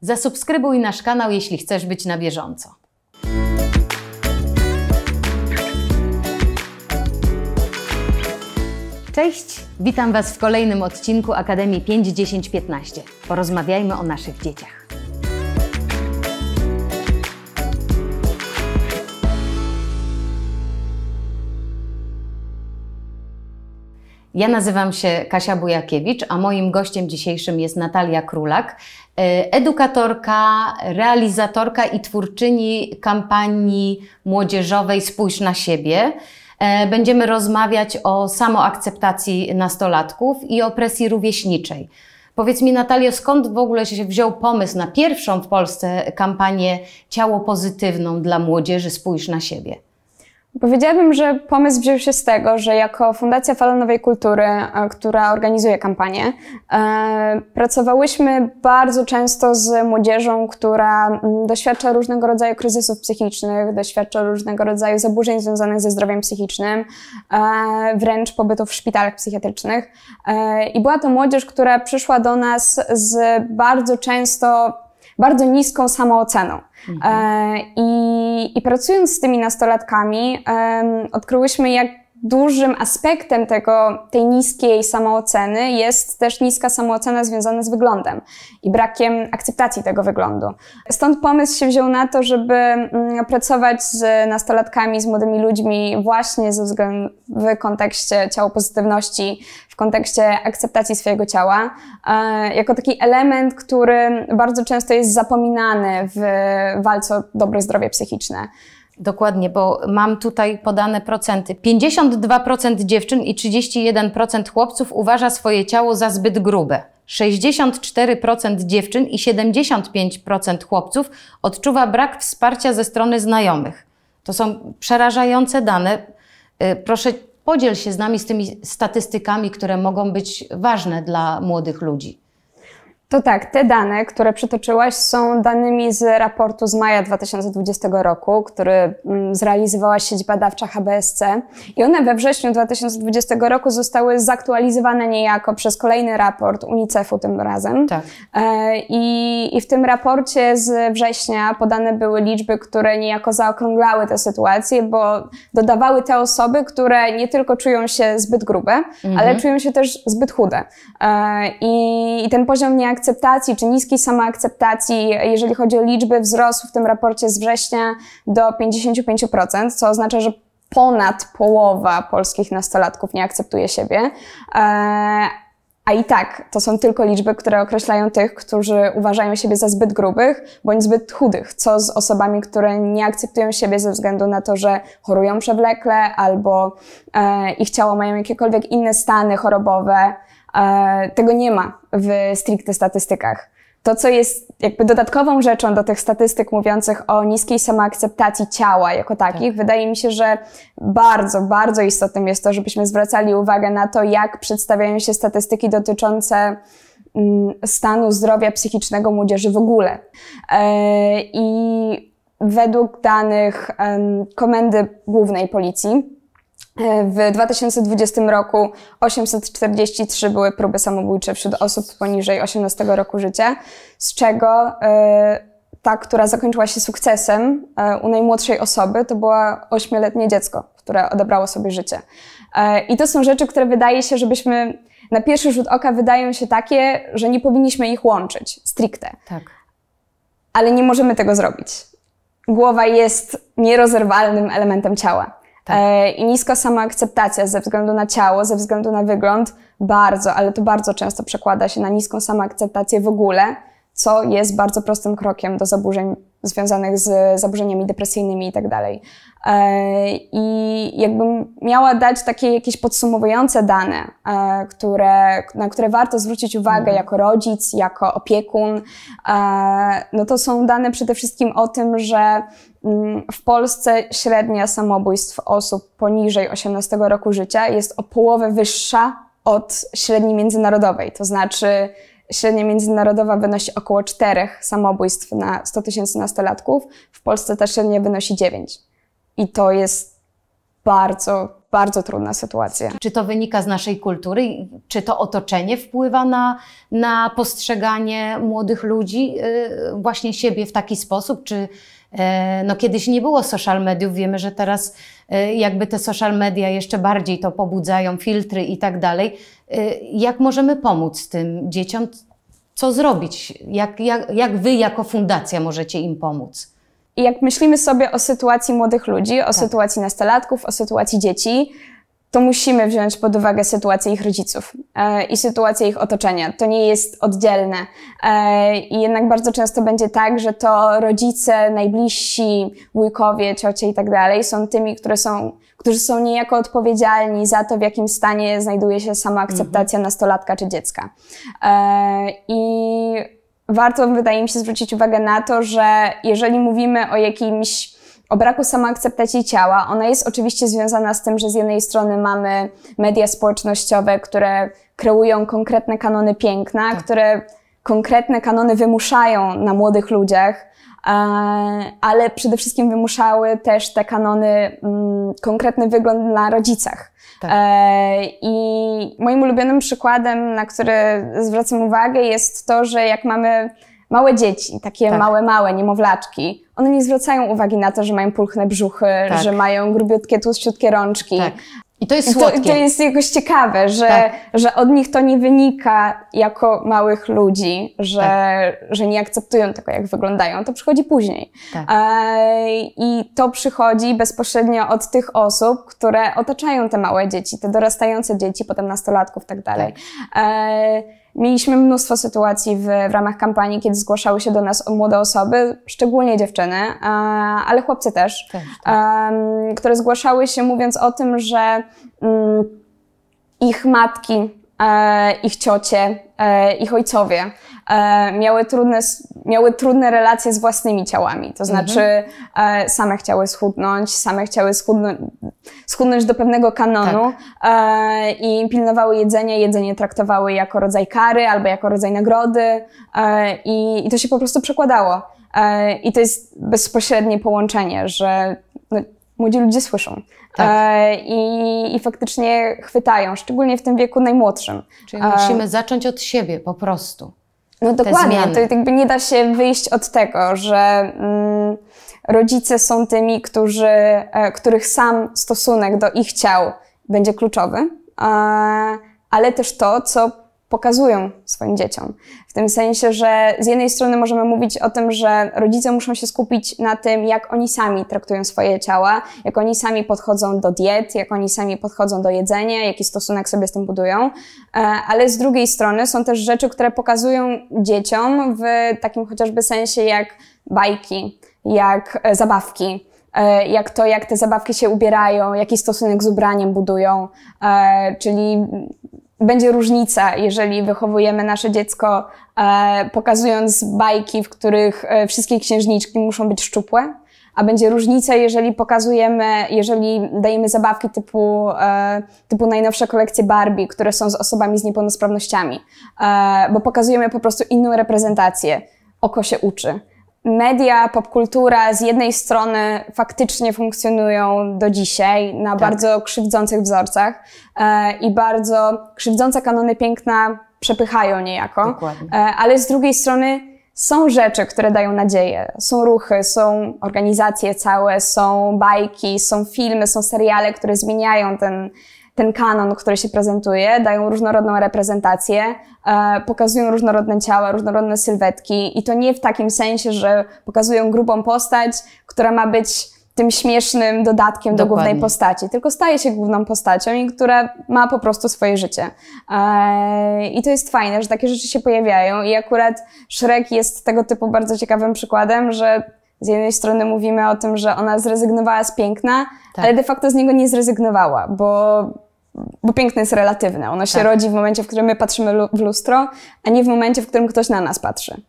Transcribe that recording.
Zasubskrybuj nasz kanał, jeśli chcesz być na bieżąco. Cześć, witam Was w kolejnym odcinku Akademii 5.10.15. Porozmawiajmy o naszych dzieciach. Ja nazywam się Kasia Bujakiewicz, a moim gościem dzisiejszym jest Natalia Królak, e, edukatorka, realizatorka i twórczyni kampanii młodzieżowej Spójrz na siebie. E, będziemy rozmawiać o samoakceptacji nastolatków i o presji rówieśniczej. Powiedz mi, Natalio, skąd w ogóle się wziął pomysł na pierwszą w Polsce kampanię Ciało Pozytywną dla młodzieży Spójrz na siebie? Powiedziałabym, że pomysł wziął się z tego, że jako Fundacja Falonowej Kultury, e, która organizuje kampanię, e, pracowałyśmy bardzo często z młodzieżą, która doświadcza różnego rodzaju kryzysów psychicznych, doświadcza różnego rodzaju zaburzeń związanych ze zdrowiem psychicznym, e, wręcz pobytu w szpitalach psychiatrycznych. I była to młodzież, która przyszła do nas z bardzo często bardzo niską samooceną. Mhm. E, i, I pracując z tymi nastolatkami, e, odkryłyśmy, jak dużym aspektem tego, tej niskiej samooceny jest też niska samoocena związana z wyglądem i brakiem akceptacji tego wyglądu. Stąd pomysł się wziął na to, żeby mm, pracować z nastolatkami, z młodymi ludźmi właśnie ze względu w kontekście ciała pozytywności, w kontekście akceptacji swojego ciała, e, jako taki element, który bardzo często jest zapominany w walce o dobre zdrowie psychiczne. Dokładnie, bo mam tutaj podane procenty. 52% dziewczyn i 31% chłopców uważa swoje ciało za zbyt grube. 64% dziewczyn i 75% chłopców odczuwa brak wsparcia ze strony znajomych. To są przerażające dane. Y, proszę, podziel się z nami z tymi statystykami, które mogą być ważne dla młodych ludzi. To tak, te dane, które przytoczyłaś, są danymi z raportu z maja 2020 roku, który mm, zrealizowała sieć badawcza HBSC. I one we wrześniu 2020 roku zostały zaktualizowane niejako przez kolejny raport UNICEF-u tym razem. Tak. E, I, I w tym raporcie z września podane były liczby, które niejako zaokrąglały tę sytuację, bo dodawały te osoby, które nie tylko czują się zbyt grube, mhm. ale czują się też zbyt chude. E, I, i ten poziom niejako akceptacji czy niskiej samoakceptacji, jeżeli chodzi o liczby, wzrosł w tym raporcie z września do 55%, co oznacza, że ponad połowa polskich nastolatków nie akceptuje siebie. E, a i tak, to są tylko liczby, które określają tych, którzy uważają siebie za zbyt grubych bądź zbyt chudych, co z osobami, które nie akceptują siebie ze względu na to, że chorują przewlekle albo e, ich ciało mają jakiekolwiek inne stany chorobowe. E, tego nie ma w stricte statystykach. To, co jest jakby dodatkową rzeczą do tych statystyk mówiących o niskiej samoakceptacji ciała jako takich, tak. wydaje mi się, że bardzo, bardzo istotnym jest to, żebyśmy zwracali uwagę na to, jak przedstawiają się statystyki dotyczące mm, stanu zdrowia psychicznego młodzieży w ogóle. E, I według danych Komendy Głównej Policji, w 2020 roku 843 były próby samobójcze wśród osób poniżej 18 roku życia, z czego e, ta, która zakończyła się sukcesem e, u najmłodszej osoby, to była 8-letnie dziecko, które odebrało sobie życie. E, I to są rzeczy, które wydaje się, żebyśmy na pierwszy rzut oka wydają się takie, że nie powinniśmy ich łączyć stricte. Tak. Ale nie możemy tego zrobić. Głowa jest nierozerwalnym elementem ciała. Tak. E, I niska samoakceptacja ze względu na ciało, ze względu na wygląd, bardzo, ale to bardzo często przekłada się na niską samoakceptację w ogóle co jest bardzo prostym krokiem do zaburzeń związanych z zaburzeniami depresyjnymi i tak dalej. E, I jakbym miała dać takie jakieś podsumowujące dane, e, które, na które warto zwrócić uwagę mhm. jako rodzic, jako opiekun, e, no to są dane przede wszystkim o tym, że mm, w Polsce średnia samobójstw osób poniżej 18 roku życia jest o połowę wyższa od średniej międzynarodowej. To znaczy Średnia międzynarodowa wynosi około 4 samobójstw na 100 tysięcy nastolatków. W Polsce ta średnia wynosi 9. I to jest bardzo, bardzo trudna sytuacja. Czy to wynika z naszej kultury? Czy to otoczenie wpływa na, na postrzeganie młodych ludzi, yy, właśnie siebie w taki sposób? Czy E, no kiedyś nie było social mediów, wiemy, że teraz e, jakby te social media jeszcze bardziej to pobudzają, filtry i tak dalej. E, jak możemy pomóc tym dzieciom? Co zrobić? Jak, jak, jak wy jako fundacja możecie im pomóc? I jak myślimy sobie o sytuacji młodych ludzi, o tak. sytuacji nastolatków, o sytuacji dzieci, to musimy wziąć pod uwagę sytuację ich rodziców e, i sytuację ich otoczenia. To nie jest oddzielne. E, I jednak bardzo często będzie tak, że to rodzice, najbliżsi, wujkowie, ciocie i tak dalej są tymi, które są, którzy są niejako odpowiedzialni za to, w jakim stanie znajduje się sama akceptacja mhm. nastolatka czy dziecka. E, I warto, wydaje mi się, zwrócić uwagę na to, że jeżeli mówimy o jakimś o braku samoakceptacji ciała. Ona jest oczywiście związana z tym, że z jednej strony mamy media społecznościowe, które kreują konkretne kanony piękna, tak. które konkretne kanony wymuszają na młodych ludziach, e, ale przede wszystkim wymuszały też te kanony mm, konkretny wygląd na rodzicach. Tak. E, I moim ulubionym przykładem, na który zwracam uwagę, jest to, że jak mamy małe dzieci, takie tak. małe, małe niemowlaczki, one nie zwracają uwagi na to, że mają pulchne brzuchy, tak. że mają grubiutkie, tłuszczutkie rączki. Tak. I to jest słodkie. To, to jest jakoś ciekawe, że, tak. że od nich to nie wynika jako małych ludzi, że, tak. że nie akceptują tego, jak wyglądają. To przychodzi później. Tak. I to przychodzi bezpośrednio od tych osób, które otaczają te małe dzieci, te dorastające dzieci, potem nastolatków i tak dalej. Tak. Mieliśmy mnóstwo sytuacji w, w, ramach kampanii, kiedy zgłaszały się do nas młode osoby, szczególnie dziewczyny, ale chłopcy też, tak, tak. które zgłaszały się mówiąc o tym, że mm, ich matki E, ich ciocie, e, ich ojcowie e, miały trudne, miały trudne relacje z własnymi ciałami. To mhm. znaczy, mhm. same chciały schudnąć, same chciały schudnąć, schudnąć do pewnego kanonu tak. i pilnowały jedzenie, Jedzenie traktowały jako rodzaj kary albo jako rodzaj nagrody i, i to się po prostu przekładało. I to jest bezpośrednie połączenie, że no, młodzi ludzie słyszą. Tak. E, I, I, faktycznie chwytają, szczególnie w tym wieku najmłodszym. Czyli musimy e, zacząć od siebie po prostu. No dokładnie, to jakby nie da się wyjść od tego, że mm, rodzice są tymi, którzy, e, których sam stosunek do ich ciał będzie kluczowy, ale też to, co pokazują swoim dzieciom. W tym sensie, że z jednej strony możemy mówić o tym, że rodzice muszą się skupić na tym, jak oni sami traktują swoje ciała, jak oni sami podchodzą do diet, jak oni sami podchodzą do jedzenia, jaki stosunek sobie z tym budują, e, ale z drugiej strony są też rzeczy, które pokazują dzieciom w takim chociażby sensie jak bajki, jak e, zabawki e, jak to, jak te zabawki się ubierają, jaki stosunek z ubraniem budują, czyli będzie różnica, jeżeli wychowujemy nasze dziecko e, pokazując bajki, w których e, wszystkie księżniczki muszą być szczupłe, a będzie różnica, jeżeli pokazujemy, jeżeli dajemy zabawki typu, e, typu najnowsze kolekcje Barbie, które są z osobami z niepełnosprawnościami, e, bo pokazujemy po prostu inną reprezentację. Oko się uczy media, popkultura z jednej strony faktycznie funkcjonują do dzisiaj na tak. bardzo krzywdzących wzorcach e, i bardzo krzywdzące kanony piękna przepychają niejako, E, ale z drugiej strony są rzeczy, które dają nadzieję. Są ruchy, są organizacje całe, są bajki, są filmy, są seriale, które zmieniają ten ten kanon, który się prezentuje, dają różnorodną reprezentację, e, pokazują różnorodne ciała, różnorodne sylwetki i to nie w takim sensie, że pokazują grubą postać, która ma być tym śmiesznym dodatkiem Dokładnie. do głównej postaci, tylko staje się główną postacią i która ma po prostu swoje życie. E, I to jest fajne, że takie rzeczy się pojawiają i akurat Shrek jest tego typu bardzo ciekawym przykładem, że z jednej strony mówimy o tym, że ona zrezygnowała z piękna, tak. ale de facto z niego nie zrezygnowała, bo bo piękne jest relatywne. Ono się tak. rodzi w momencie, w którym my patrzymy w lustro, a nie w momencie, w którym ktoś na nas patrzy.